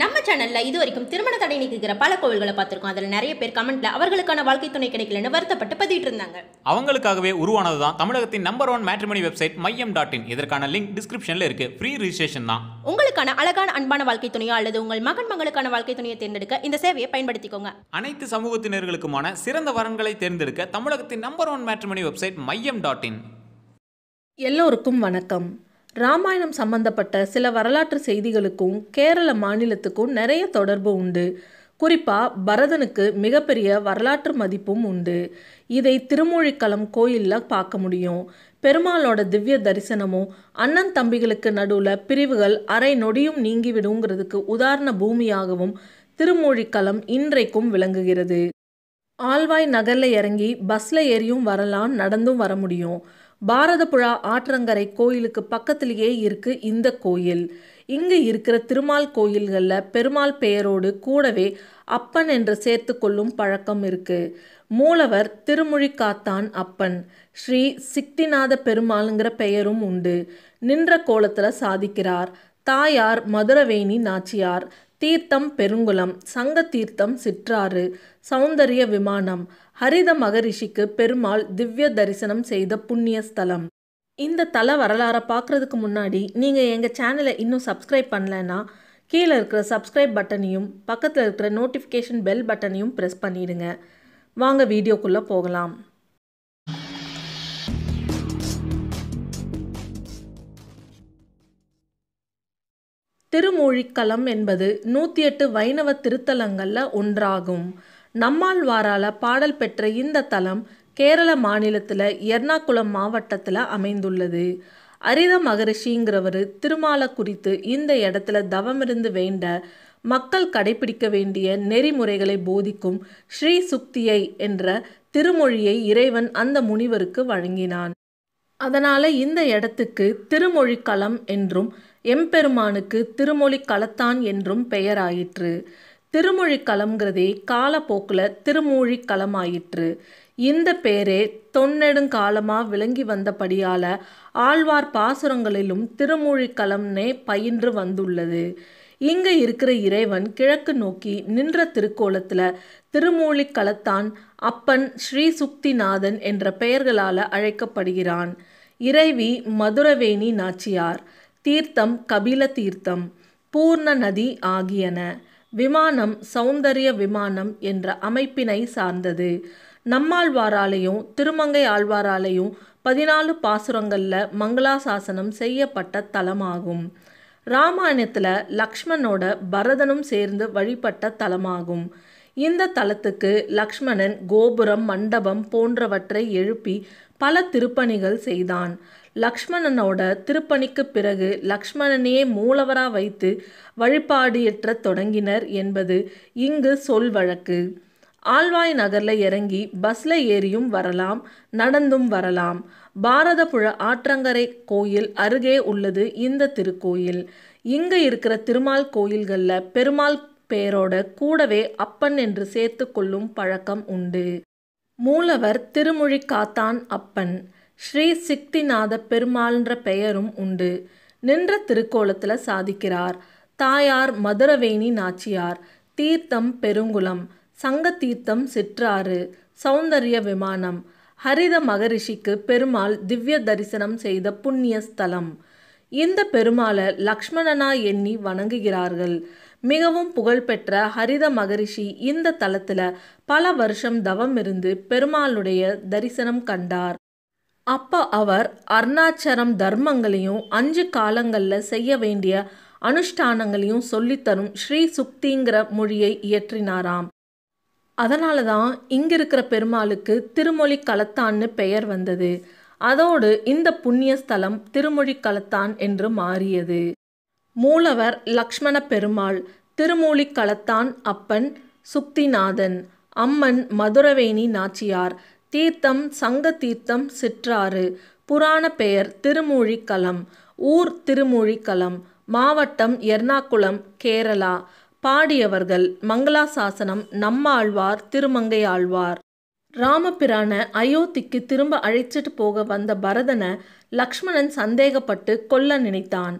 நம்ம சேனலில் இது வரைக்கும் திருமண தடை நீக்குகிற பல கோவில்களை பார்த்துருக்கோம் அதில் நிறைய பேர் கமெண்ட்ல அவர்களுக்கான வாழ்க்கை துணை கிடைக்கலன்னு வருத்தப்பட்டு பதிவிட்டு இருந்தாங்க அவங்களுக்காகவே உருவானது தான் தமிழகத்தின் number one matrimony website Maiyam dot in இதற்கான லிங்க் டிஸ்கிரிப்ஷனில் இருக்கு ஃப்ரீ ரிஜிஸ்ட்ரேஷன் தான் உங்களுக்கான அழகான அன்பான வாழ்க்கை துணையோ அல்லது உங்கள் மகன் மகளுக்கான வாழ்க்கை துணையை தேர்ந்தெடுக்க இந்த சேவையை பயன்படுத்திக்கோங்க அனைத்து சமூகத்தினர்களுக்குமான சிறந்த வரன்களை தேர்ந்தெடுக்க தமிழகத்தின் number one matrimony website Maiyam dot in எல்லோருக்கும் வணக்கம் ராமாயணம் சம்பந்தப்பட்ட சில வரலாற்று செய்திகளுக்கும் கேரள மாநிலத்துக்கும் நிறைய தொடர்பு உண்டு குறிப்பாக பரதனுக்கு மிகப்பெரிய வரலாற்று மதிப்பும் உண்டு இதை திருமூழிக்களம் கோயிலில் பார்க்க முடியும் பெருமாளோட திவ்ய தரிசனமும் அண்ணன் தம்பிகளுக்கு நடுவில் பிரிவுகள் அரை நொடியும் நீங்கிவிடுங்கிறதுக்கு உதாரண பூமியாகவும் திருமூழிக்களம் இன்றைக்கும் விளங்குகிறது ஆழ்வாய் நகரில் இறங்கி பஸ்ஸில் ஏறியும் வரலாம் நடந்தும் வர முடியும் பாரதபுழா ஆற்றங்கரை கோயிலுக்கு பக்கத்திலேயே இருக்கு இந்த கோயில் இங்கு இருக்கிற திருமால் கோயில்களில் பெருமாள் பெயரோடு கூடவே அப்பன் என்று சேர்த்து கொள்ளும் பழக்கம் இருக்கு மூலவர் திருமுழிக்காத்தான் அப்பன் ஸ்ரீ சிக்திநாத பெருமாளுங்கிற பெயரும் உண்டு நின்ற கோலத்தில் சாதிக்கிறார் தாயார் மதுரவேணி நாச்சியார் தீர்த்தம் பெருங்குளம் சங்க தீர்த்தம் சிற்றாறு சௌந்தரிய விமானம் ஹரித மகரிஷிக்கு பெருமாள் திவ்ய தரிசனம் செய்த புண்ணிய ஸ்தலம் இந்த தல வரலாறை பார்க்குறதுக்கு முன்னாடி நீங்கள் எங்கள் சேனலை இன்னும் சப்ஸ்கிரைப் பண்ணலைன்னா கீழே இருக்கிற சப்ஸ்கிரைப் பட்டனையும் பக்கத்தில் இருக்கிற நோட்டிஃபிகேஷன் பெல் பட்டனையும் ப்ரெஸ் பண்ணிவிடுங்க வாங்க வீடியோக்குள்ளே போகலாம் திருமொழிக்கலம் என்பது நூத்தி எட்டு வைணவ திருத்தலங்களில் ஒன்றாகும் நம்மாழ்வாரால் பாடல் பெற்ற இந்த தலம் கேரள மாநிலத்தில் எர்ணாகுளம் மாவட்டத்தில் அமைந்துள்ளது அரித மகரிஷிங்கிறவர் திருமாலை குறித்து இந்த இடத்துல தவமிருந்து வேண்ட மக்கள் கடைபிடிக்க வேண்டிய நெறிமுறைகளை போதிக்கும் ஸ்ரீ சுக்தியை என்ற திருமொழியை இறைவன் அந்த முனிவருக்கு வழங்கினான் அதனால் இந்த இடத்துக்கு திருமொழிக்களம் என்றும் எம்பெருமானுக்கு திருமொழிக் களத்தான் என்றும் பெயராயிற்று திருமொழி களம்ங்கிறதே காலப்போக்கில் திருமொழி களமாயிற்று இந்த பெயரே தொன்னெடுங்காலமாக விளங்கி வந்தபடியால் ஆழ்வார் பாசுரங்களிலும் திருமொழி களம்னே பயின்று வந்துள்ளது இங்கே இருக்கிற இறைவன் கிழக்கு நோக்கி நின்ற திருக்கோலத்தில் திருமூழிக் களத்தான் அப்பன் ஸ்ரீ சுக்திநாதன் என்ற பெயர்களால் அழைக்கப்படுகிறான் இறைவி மதுரவேணி நாச்சியார் தீர்த்தம் கபில தீர்த்தம் பூர்ண நதி ஆகியன விமானம் சௌந்தரிய விமானம் என்ற அமைப்பினை சார்ந்தது நம்மாழ்வாராலையும் திருமங்கை ஆழ்வாராலையும் பதினாலு பாசுரங்களில் மங்களாசாசனம் செய்யப்பட்ட தலமாகும் ராமாயணத்தில் லக்ஷ்மணோட பரதனும் சேர்ந்து வழிபட்ட தலமாகும் இந்த தலத்துக்கு லக்ஷ்மணன் கோபுரம் மண்டபம் போன்றவற்றை எழுப்பி பல திருப்பணிகள் செய்தான் லக்ஷ்மணனோட திருப்பணிக்கு பிறகு லக்ஷ்மணனையே மூலவரா வைத்து வழிபாடு தொடங்கினர் என்பது இங்கு சொல் வழக்கு ஆழ்வாய் நகரில் இறங்கி பஸ்ல ஏறியும் வரலாம் நடந்தும் வரலாம் பாரதபுழ ஆற்றங்கரை கோயில் அருகே உள்ளது இந்த திருக்கோயில் இங்கே இருக்கிற திருமால் கோயில்களில் பெருமாள் பெயரோட கூடவே அப்பன் என்று சேர்த்து கொள்ளும் பழக்கம் உண்டு மூலவர் திருமொழிக்காத்தான் அப்பன் ஸ்ரீ சிக்திநாத பெருமாள்ன்ற பெயரும் உண்டு நின்ற திருக்கோலத்தில் சாதிக்கிறார் தாயார் மதுரவேணி நாச்சியார் தீர்த்தம் பெருங்குளம் சங்க தீர்த்தம் சிற்றாறு சௌந்தரிய விமானம் ஹரித மகரிஷிக்கு பெருமாள் திவ்ய தரிசனம் செய்த புண்ணிய ஸ்தலம் இந்த பெருமாளை லக்ஷ்மணனா எண்ணி வணங்குகிறார்கள் மிகவும் புகழ்பெற்ற ஹரித மகரிஷி இந்த தலத்தில் பல வருஷம் தவம் இருந்து பெருமாளுடைய தரிசனம் கண்டார் அப்போ அவர் அருணாச்சரம் தர்மங்களையும் அஞ்சு காலங்களில் செய்ய வேண்டிய அனுஷ்டானங்களையும் சொல்லித்தரும் ஸ்ரீ சுக்திங்கிற மொழியை இயற்றினாராம் அதனால தான் இங்கிருக்கிற பெருமாளுக்கு திருமொழி களத்தான்னு பெயர் வந்தது அதோடு இந்த புண்ணிய ஸ்தலம் திருமொழி களத்தான் என்று மாறியது மூலவர் லக்ஷ்மண பெருமாள் திருமூலிக்களத்தான் அப்பன் சுக்திநாதன் அம்மன் மதுரவேணி நாச்சியார் தீர்த்தம் சங்க தீர்த்தம் சிற்றாறு புராண பெயர் களம் ஊர் திருமூழிக்கலம் மாவட்டம் எர்ணாகுளம் கேரளா பாடியவர்கள் மங்களாசாசனம் நம்மாழ்வார் திருமங்கையாழ்வார் ராமபிரான அயோத்திக்கு திரும்ப அழைச்சிட்டு போக வந்த பரதனை லக்ஷ்மணன் சந்தேகப்பட்டு கொல்ல நினைத்தான்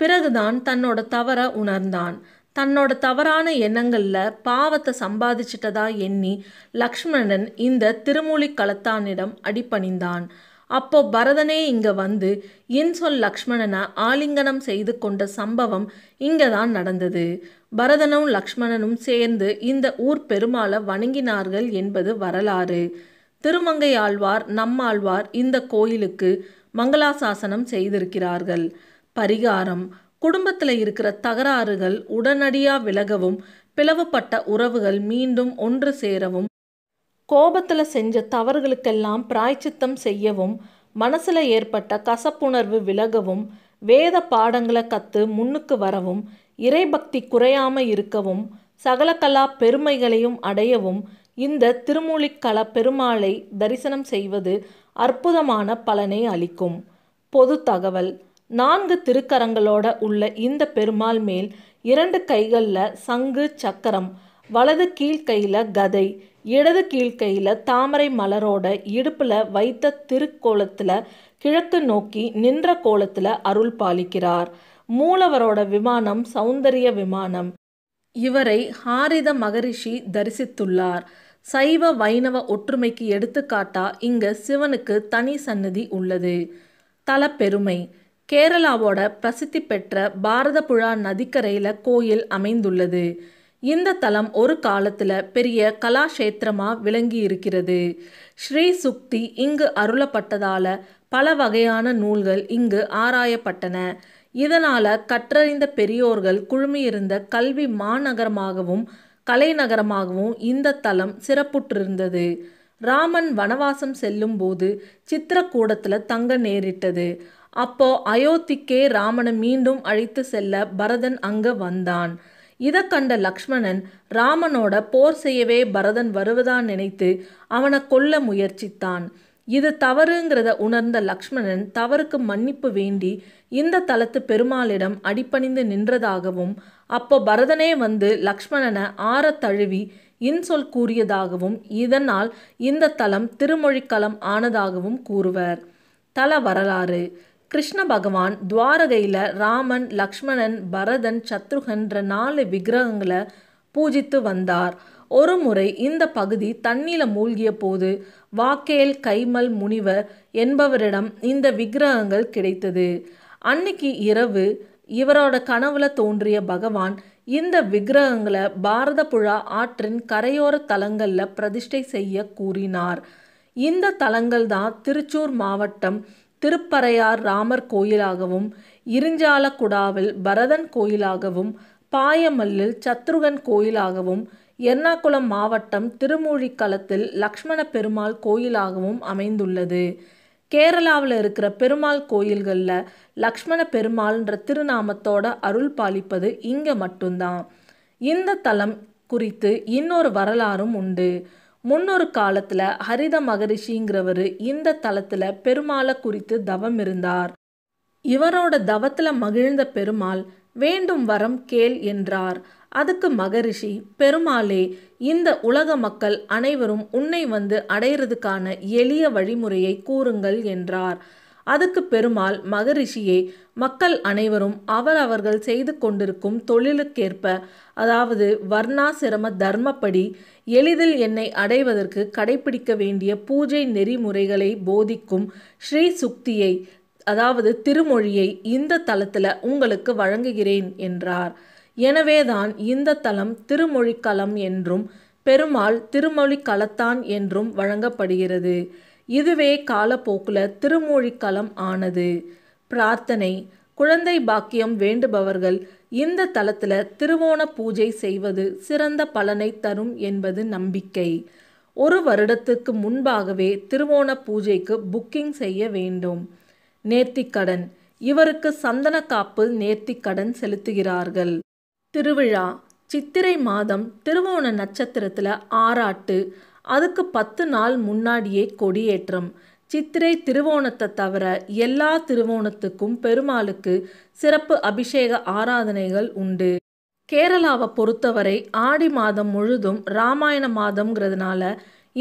பிறகுதான் தன்னோட தவற உணர்ந்தான் தன்னோட தவறான எண்ணங்களில் பாவத்தை சம்பாதிச்சிட்டதா எண்ணி லக்ஷ்மணன் இந்த திருமூலி களத்தானிடம் அடிபணிந்தான் அப்போ பரதனே இங்கே வந்து இன்சொல் லக்ஷ்மணனை ஆலிங்கனம் செய்து கொண்ட சம்பவம் இங்கே தான் நடந்தது பரதனும் லக்ஷ்மணனும் சேர்ந்து இந்த ஊர் பெருமாளை வணங்கினார்கள் என்பது வரலாறு திருமங்கையாழ்வார் நம்மாழ்வார் இந்த கோயிலுக்கு மங்களாசாசனம் செய்திருக்கிறார்கள் பரிகாரம் குடும்பத்தில் இருக்கிற தகராறுகள் உடனடியாக விலகவும் பிளவுபட்ட உறவுகள் மீண்டும் ஒன்று சேரவும் கோபத்தில் செஞ்ச தவறுகளுக்கெல்லாம் பிராய்ச்சித்தம் செய்யவும் மனசில் ஏற்பட்ட கசப்புணர்வு விலகவும் வேத பாடங்களை கற்று முன்னுக்கு வரவும் இறைபக்தி குறையாமல் இருக்கவும் சகலகலா பெருமைகளையும் அடையவும் இந்த திருமூலிக்கல பெருமாளை தரிசனம் செய்வது அற்புதமான பலனை அளிக்கும் பொது தகவல் நான்கு திருக்கரங்களோட உள்ள இந்த பெருமாள் மேல் இரண்டு கைகளில் சங்கு சக்கரம் வலது கீழ்கையில் கதை இடது கீழ்கையில் தாமரை மலரோட இடுப்பில் வைத்த திருக்கோலத்தில் கிழக்கு நோக்கி நின்ற கோலத்தில் அருள் பாலிக்கிறார் மூலவரோட விமானம் சௌந்தரிய விமானம் இவரை ஹாரித மகரிஷி தரிசித்துள்ளார் சைவ வைணவ ஒற்றுமைக்கு எடுத்துக்காட்டா இங்கு சிவனுக்கு தனி சன்னதி உள்ளது தல பெருமை கேரளாவோட பிரசித்தி பெற்ற பாரதபுழா நதிக்கரையில் கோயில் அமைந்துள்ளது இந்த தலம் ஒரு காலத்தில் பெரிய கலாஷேத்திரமாக விளங்கி இருக்கிறது ஸ்ரீ சுக்தி இங்கு அருளப்பட்டதால் பல வகையான நூல்கள் இங்கு ஆராயப்பட்டன இதனால் கற்றறிந்த பெரியோர்கள் குழுமியிருந்த கல்வி மாநகரமாகவும் கலைநகரமாகவும் இந்த தலம் சிறப்புற்றிருந்தது ராமன் வனவாசம் செல்லும்போது சித்திரக்கூடத்தில் தங்க நேரிட்டது அப்போ அயோத்திக்கே ராமனை மீண்டும் அழைத்து செல்ல பரதன் அங்க வந்தான் இதை கண்ட லக்ஷ்மணன் ராமனோட போர் செய்யவே பரதன் வருவதான் நினைத்து அவனை கொல்ல முயற்சித்தான் இது தவறுங்கிறத உணர்ந்த லக்ஷ்மணன் தவறுக்கு மன்னிப்பு வேண்டி இந்த தலத்து பெருமாளிடம் அடிப்பணிந்து நின்றதாகவும் அப்போ பரதனே வந்து லக்ஷ்மணனை ஆற தழுவி இன்சொல் கூறியதாகவும் இதனால் இந்த தலம் திருமொழிக்கலம் ஆனதாகவும் கூறுவர் தல வரலாறு கிருஷ்ண பகவான் துவாரகையில் ராமன் லக்ஷ்மணன் பரதன் சத்ருகன்ற நாலு விக்கிரகங்களை பூஜித்து வந்தார் ஒரு முறை இந்த பகுதி தண்ணீர் மூழ்கிய போது வாக்கேல் கைமல் முனிவர் என்பவரிடம் இந்த விக்கிரகங்கள் கிடைத்தது அன்னைக்கு இரவு இவரோட கனவுல தோன்றிய பகவான் இந்த விக்கிரகங்களை பாரத புழா ஆற்றின் கரையோர தலங்களில் பிரதிஷ்டை செய்ய கூறினார் இந்த தலங்கள் தான் திருச்சூர் மாவட்டம் திருப்பறையார் ராமர் கோயிலாகவும் இருஞ்சாலக்குடாவில் பரதன் கோயிலாகவும் பாயமல்லில் சத்ருகன் கோயிலாகவும் எர்ணாகுளம் மாவட்டம் திருமூழிக்களத்தில் லக்ஷ்மண பெருமாள் கோயிலாகவும் அமைந்துள்ளது கேரளாவில் இருக்கிற பெருமாள் கோயில்களில் லக்ஷ்மண பெருமாள்ன்ற திருநாமத்தோட அருள் பாலிப்பது இங்கே மட்டும்தான் இந்த தலம் குறித்து இன்னொரு வரலாறும் உண்டு முன்னொரு காலத்துல ஹரித மகரிஷிங்கிறவர் இந்த தலத்துல பெருமாளை குறித்து தவம் இருந்தார் இவரோட தவத்துல மகிழ்ந்த பெருமாள் வேண்டும் வரம் கேள் என்றார் அதுக்கு மகரிஷி பெருமாளே இந்த உலக மக்கள் அனைவரும் உன்னை வந்து அடையிறதுக்கான எளிய வழிமுறையை கூறுங்கள் என்றார் அதுக்கு பெருமாள் மகரிஷியே மக்கள் அனைவரும் அவர் அவர்கள் செய்து கொண்டிருக்கும் தொழிலுக்கேற்ப அதாவது வர்ணாசிரம தர்மப்படி எளிதில் என்னை அடைவதற்கு கடைபிடிக்க வேண்டிய பூஜை நெறிமுறைகளை போதிக்கும் ஸ்ரீ சுக்தியை அதாவது திருமொழியை இந்த தளத்தில் உங்களுக்கு வழங்குகிறேன் என்றார் எனவேதான் இந்த தலம் திருமொழிக்கலம் என்றும் பெருமாள் திருமொழிக்கலத்தான் என்றும் வழங்கப்படுகிறது இதுவே காலப்போக்கில் திருமூழிக்களம் ஆனது பிரார்த்தனை குழந்தை பாக்கியம் வேண்டுபவர்கள் இந்த தலத்தில் திருவோண பூஜை செய்வது சிறந்த பலனை தரும் என்பது நம்பிக்கை ஒரு வருடத்துக்கு முன்பாகவே திருவோண பூஜைக்கு புக்கிங் செய்ய வேண்டும் நேர்த்திக்கடன் இவருக்கு சந்தன காப்பு நேர்த்திக்கடன் செலுத்துகிறார்கள் திருவிழா சித்திரை மாதம் திருவோண நட்சத்திரத்தில் ஆறாட்டு அதுக்கு பத்து நாள் முன்னாடியே கொடியேற்றம் சித்திரை திருவோணத்தை தவிர எல்லா திருவோணத்துக்கும் பெருமாளுக்கு சிறப்பு அபிஷேக ஆராதனைகள் உண்டு கேரளாவை பொறுத்தவரை ஆடி மாதம் முழுதும் ராமாயண மாதம்ங்கிறதுனால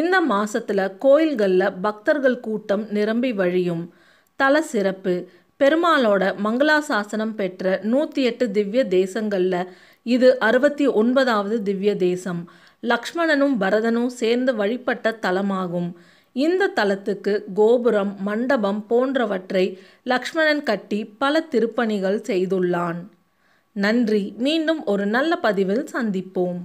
இந்த மாசத்துல கோயில்களில் பக்தர்கள் கூட்டம் நிரம்பி வழியும் தல சிறப்பு பெருமாளோட மங்களாசாசனம் பெற்ற நூற்றி எட்டு திவ்ய தேசங்களில் இது அறுபத்தி ஒன்பதாவது திவ்ய தேசம் லக்ஷ்மணனும் பரதனும் சேர்ந்து வழிபட்ட தலமாகும் இந்த தலத்துக்கு கோபுரம் மண்டபம் போன்றவற்றை லக்ஷ்மணன் கட்டி பல திருப்பணிகள் செய்துள்ளான் நன்றி மீண்டும் ஒரு நல்ல பதிவில் சந்திப்போம்